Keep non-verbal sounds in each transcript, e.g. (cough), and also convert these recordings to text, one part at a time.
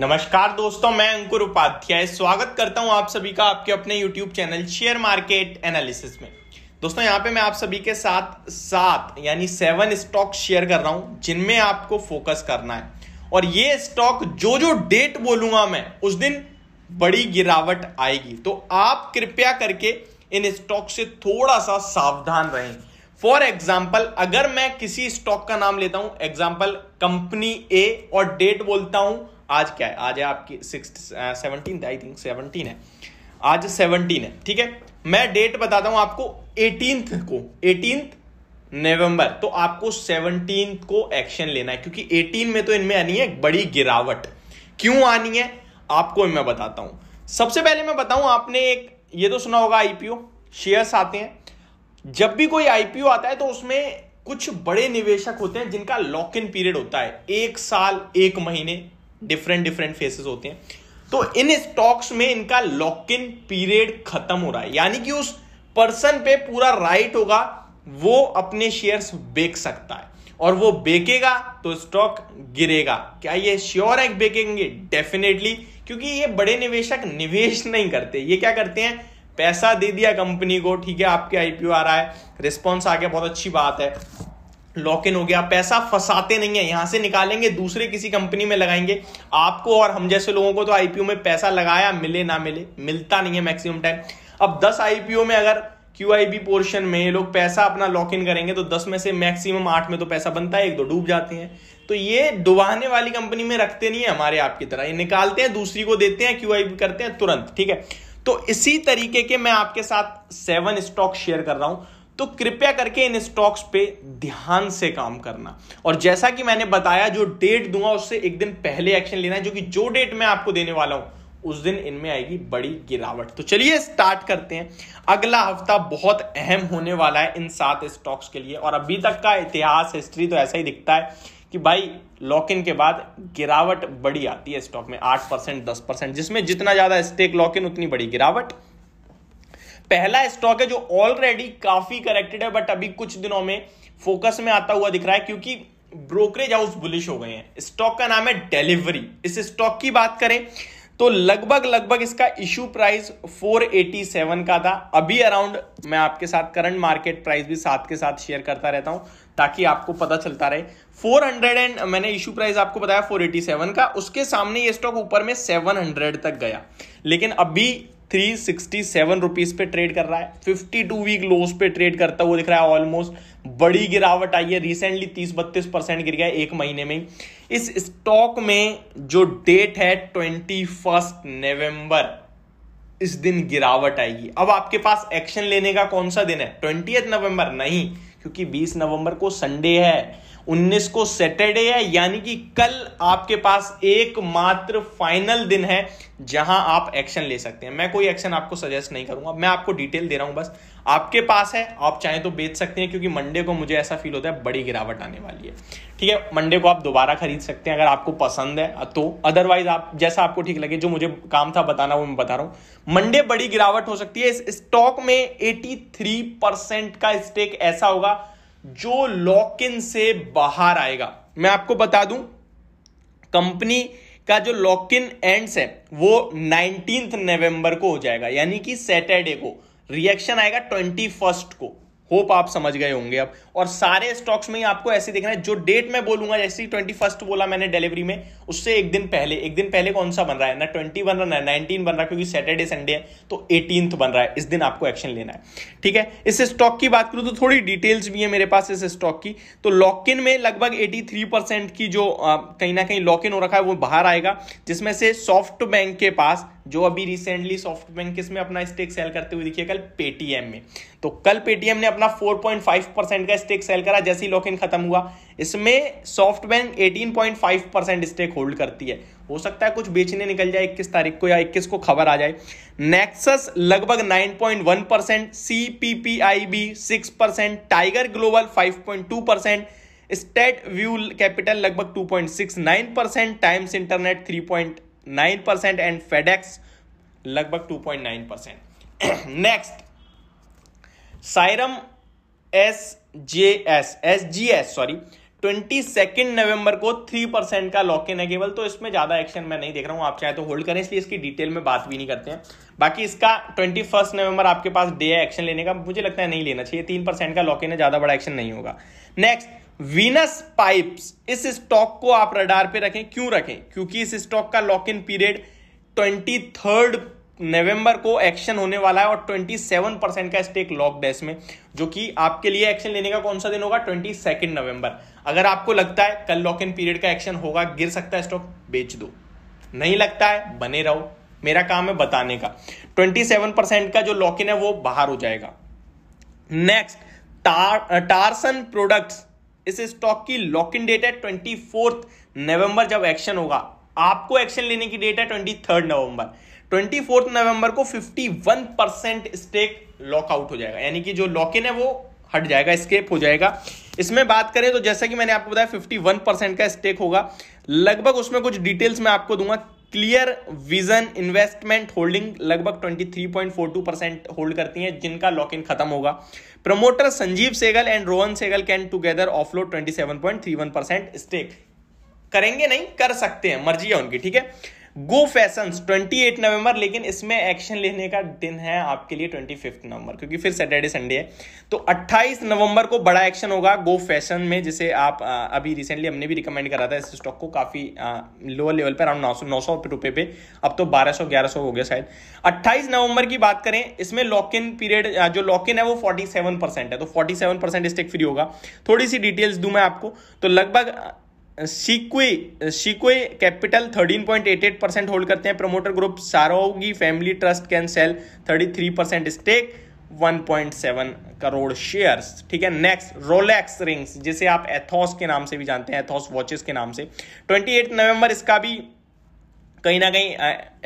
नमस्कार दोस्तों मैं अंकुर उपाध्याय स्वागत करता हूं आप सभी का आपके अपने YouTube channel share market analysis में दोस्तों यहां पे मैं आप सभी के साथ सात यानी सेवन स्टॉक शेयर कर रहा हूं जिनमें आपको फोकस करना है और ये स्टॉक जो जो डेट बोलूंगा मैं उस दिन बड़ी गिरावट आएगी तो आप कृपया करके इन स्टॉक से थोड़ा सा सावधान रहें फॉर एग्जाम्पल अगर मैं किसी स्टॉक का नाम लेता हूं एग्जाम्पल कंपनी ए और डेट बोलता हूं आज क्या है आज है आपकी six seventeen I think seventeen है आज सेवनटीन है ठीक है मैं डेट बताता हूं आपको एटीन को एटीन नवंबर तो आपको सेवनटीन को एक्शन लेना है क्योंकि एटीन में तो इनमें आनी है बड़ी गिरावट क्यों आनी है आपको मैं बताता हूं सबसे पहले मैं बताऊं आपने एक ये तो सुना होगा आईपीओ शेयर्स आते हैं जब भी कोई आईपीओ आता है तो उसमें कुछ बड़े निवेशक होते हैं जिनका लॉक इन पीरियड होता है एक साल एक महीने डिफरेंट डिफरेंट फेसेस होते हैं तो इन स्टॉक्स में इनका लॉक इन पीरियड खत्म हो रहा है यानी कि उस पर्सन पे पूरा राइट होगा वो अपने शेयर्स बेच सकता है और वो बेकेगा तो स्टॉक गिरेगा क्या ये श्योर है बेकेंगे डेफिनेटली क्योंकि ये बड़े निवेशक निवेश नहीं करते ये क्या करते हैं पैसा दे दिया कंपनी को ठीक है आपके आईपीओ आ रहा है रिस्पॉन्स आ गया बहुत अच्छी बात है लॉक इन हो गया पैसा फंसाते नहीं है यहां से निकालेंगे दूसरे किसी कंपनी में लगाएंगे आपको और हम जैसे लोगों को तो आईपीओ में पैसा लगाया मिले ना मिले मिलता नहीं है मैक्सिमम टाइम अब 10 आईपीओ में अगर क्यू पोर्शन में ये लोग पैसा अपना लॉक इन करेंगे तो दस में से मैक्सिमम आठ में तो पैसा बनता है एक दो डूब जाते हैं तो ये डुबाने वाली कंपनी में रखते नहीं है हमारे आपकी तरह ये निकालते हैं दूसरी को देते हैं क्यू करते हैं तुरंत ठीक है तो इसी तरीके के मैं आपके साथ सेवन स्टॉक शेयर कर रहा हूं तो कृपया करके इन स्टॉक्स पे ध्यान से काम करना और जैसा कि मैंने बताया जो डेट दूंगा उससे एक दिन पहले एक्शन लेना है जो कि जो डेट मैं आपको देने वाला हूं उस दिन इनमें आएगी बड़ी गिरावट तो चलिए स्टार्ट करते हैं अगला हफ्ता बहुत अहम होने वाला है इन सात स्टॉक्स के लिए और अभी तक का इतिहास हिस्ट्री तो ऐसा ही दिखता है कि भाई लॉक इन के बाद गिरावट बड़ी आती है स्टॉक में आठ परसेंट दस परसेंट जिसमें जितना ज्यादा स्टेक लॉक इन उतनी बड़ी गिरावट पहला स्टॉक है जो ऑलरेडी काफी करेक्टेड है बट अभी कुछ दिनों में फोकस में आता हुआ दिख रहा है क्योंकि ब्रोकरेज हाउस बुलिश हो गए हैं स्टॉक का नाम है डिलीवरी इस स्टॉक की बात करें तो लगभग लगभग इसका इशू प्राइस 487 का था अभी अराउंड मैं आपके साथ करंट मार्केट प्राइस भी साथ के साथ शेयर करता रहता हूं ताकि आपको पता चलता रहे 400 एंड मैंने इशू प्राइस आपको बताया 487 का उसके सामने ये स्टॉक ऊपर में 700 तक गया लेकिन अभी थ्री सिक्सटी सेवन रुपीज पे ट्रेड कर रहा है फिफ्टी टू वीक लोस पे ट्रेड करता हुआ दिख रहा है ऑलमोस्ट बड़ी गिरावट आई है रिसेंटली तीस बत्तीस परसेंट गिर गया एक महीने में इस स्टॉक में जो डेट है ट्वेंटी फर्स्ट नवम्बर इस दिन गिरावट आएगी अब आपके पास एक्शन लेने का कौन सा दिन है ट्वेंटी नवंबर नहीं क्योंकि 20 नवंबर को संडे है 19 को सैटरडे है यानी कि कल आपके पास एकमात्र फाइनल दिन है जहां आप एक्शन ले सकते हैं मैं कोई एक्शन आपको सजेस्ट नहीं करूंगा मैं आपको डिटेल दे रहा हूं बस आपके पास है आप चाहें तो बेच सकते हैं क्योंकि मंडे को मुझे ऐसा फील होता है बड़ी गिरावट आने वाली है ठीक है मंडे को आप दोबारा खरीद सकते हैं अगर आपको पसंद है तो अदरवाइज आप जैसा आपको ठीक लगे जो मुझे काम था बताना वो मैं बता रहा हूं मंडे बड़ी गिरावट हो सकती है इस स्टॉक में एटी का स्टेक ऐसा होगा जो लॉक इन से बाहर आएगा मैं आपको बता दूं कंपनी का जो लॉक इन एंड्स है वो नाइनटीन नवंबर को हो जाएगा यानी कि सैटरडे को रिएक्शन आएगा ट्वेंटी फर्स्ट को होप आप समझ गए होंगे अब और सारे स्टॉक्स में ही आपको ऐसे देखना है जो डेट मैं बोलूंगा जैसे ही ट्वेंटी फर्स्ट बोला मैंने डिलीवरी में उससे एक दिन पहले एक दिन पहले कौन सा बन रहा है ना ट्वेंटी बन रहा है नाइनटीन बन रहा है क्योंकि सैटरडे संडे है तो एटीन बन रहा है इस दिन आपको एक्शन लेना है ठीक है इस स्टॉक की बात करूं तो थोड़ी डिटेल्स भी है मेरे पास इस स्टॉक की तो लॉक इन में लगभग एटी की जो कहीं ना कहीं लॉक इन हो रखा है वो बाहर आएगा जिसमें से सॉफ्ट बैंक के पास जो अभी रिसेंटली सॉफ्ट बैंक किसमें अपना स्टेक सेल करते हुए दिखिए कल पेटीएम में तो कल पेटीएम ने अपना 4.5 परसेंट का स्टेक सेल करा जैसे ही इन खत्म हुआ इसमें SoftBank eighteen percent stake hold करती है हो सकता है कुछ बेचने निकल जाए इक्कीस तारीख को या इक्कीस को खबर आ जाए नेक्सस लगभग 9.1 percent C P P I B six percent Tiger Global five percent Steadview Capital लगभग 2.69 percent Times Internet 3. Nine percent and FedEx लगभग two point nine percent (clears throat) next Syrma S J S S G S sorry twenty second नवंबर को three percent का lock in है केवल तो इसमें ज्यादा एक्शन मैं नहीं देख रहा हूं आप चाहे तो होल्ड करें इसलिए इसकी डिटेल में बात भी नहीं करते हैं बाकी इसका ट्वेंटी फर्स्ट नवंबर आपके पास डे है एक्शन लेने का मुझे लगता है नहीं लेना चाहिए तीन परसेंट का लॉक इन है ज्यादा बड़ा एक्शन नहीं होगा नेक्स्ट वीनस पाइप्स इस स्टॉक को आप रडार पे रखें क्यों रखें क्योंकि इस स्टॉक का lock in period twenty third नवंबर को एक्शन होने वाला है और 27 परसेंट का स्टेक लॉक डेस में जो कि आपके लिए एक्शन लेने का कौन सा दिन होगा सेकेंड नवंबर अगर आपको लगता है कल लॉक इन पीरियड का एक्शन होगा गिर सकता है स्टॉक बेच दो नहीं लगता है बने रहो मेरा काम है बताने का 27 परसेंट का जो लॉक इन है वो बाहर हो जाएगा नेक्स्ट टार, टार्सन प्रोडक्ट्स इस स्टॉक की लॉक इन डेट है ट्वेंटी फोर्थ नवंबर जब एक्शन होगा आपको एक्शन लेने की डेट है ट्वेंटी थर्ड नवंबर ट्वेंटी फोर्थ नवंबर को fifty one percent stake lockout हो जाएगा यानी कि जो लॉक इन है वो हट जाएगा स्केप हो जाएगा इसमें बात करें तो जैसा कि मैंने आपको बताया 51 परसेंट का स्टेक होगा लगभग उसमें कुछ डिटेल्स मैं आपको दूंगा क्लियर विजन इन्वेस्टमेंट होल्डिंग लगभग 23.42 परसेंट होल्ड करती हैं जिनका लॉक इन खत्म होगा promoter Sanjeev Sehgal and Rohan Sehgal can together offload 27.31 percent stake करेंगे नहीं कर सकते हैं मर्जी है उनकी ठीक है गो फैशन 28 नवंबर लेकिन इसमें एक्शन लेने का दिन है आपके लिए 25 नवंबर क्योंकि फिर सैटरडे संडे है तो 28 नवंबर को बड़ा एक्शन होगा गो फैशन में जिसे आप अभी रिसेंटली हमने भी रिकमेंड करा था इस स्टॉक को काफी लोअर लेवल पर अराउंड नौ सौ नौ सौ पे अब तो ग्यारह सौ हो गया शायद अट्ठाईस नवंबर की बात करें इसमें लॉक इन पीरियड जो लॉक इन है वो फोर्टी परसेंट है तो forty seven percent stake free होगा थोड़ी सी डिटेल्स दू मैं आपको तो लगभग Sequoia Sequoia Capital eight percent hold करते हैं promoter group Sarogi family trust can sell thirty three percent stake seven crore shares ठीक है नेक्स्ट रोलेक्स रिंग्स जिसे आप एथॉस के नाम से भी जानते हैं एथॉस वॉचेस के नाम से एट नवंबर इसका भी कहीं ना कहीं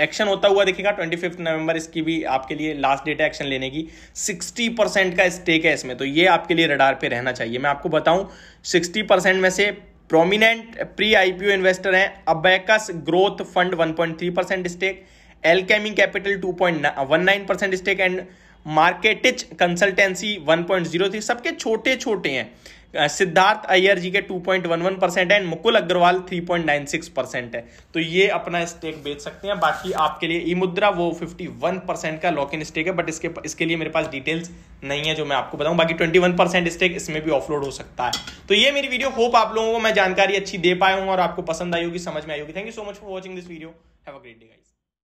एक्शन होता हुआ देखेगा ट्वेंटी फिफ्थ नवंबर इसकी भी आपके लिए लास्ट डेट एक्शन लेने की सिक्सटी परसेंट का स्टेक है इसमें तो ये आपके लिए रडार पे रहना चाहिए मैं आपको बताऊं सिक्सटी परसेंट में से प्रोमिनेंट प्री आईपीओ इन्वेस्टर हैं Abacus Growth Fund 1.3 percent stake Alchemy Capital 2.19 percent stake and मार्केटिच कंसल्टेंसी 1.0 थी सबके छोटे छोटे हैं सिद्धार्थ अय्यर जी के 2.11 परसेंट है मुकुल अग्रवाल 3.96 परसेंट है तो ये अपना स्टेक बेच सकते हैं बाकी आपके लिए ई मुद्रा वो 51 परसेंट का लॉक इन स्टेक है बट इसके इसके लिए मेरे पास डिटेल्स नहीं है जो मैं आपको बताऊं बाकी 21 परसेंट स्टेक इसमें भी ऑफलोड हो सकता है तो ये मेरी वीडियो होप आप लोगों को मैं जानकारी अच्छी दे पाया हूँ और आपको पसंद आई होगी समझ में आई होगी thank you so much for watching this video have a great day guys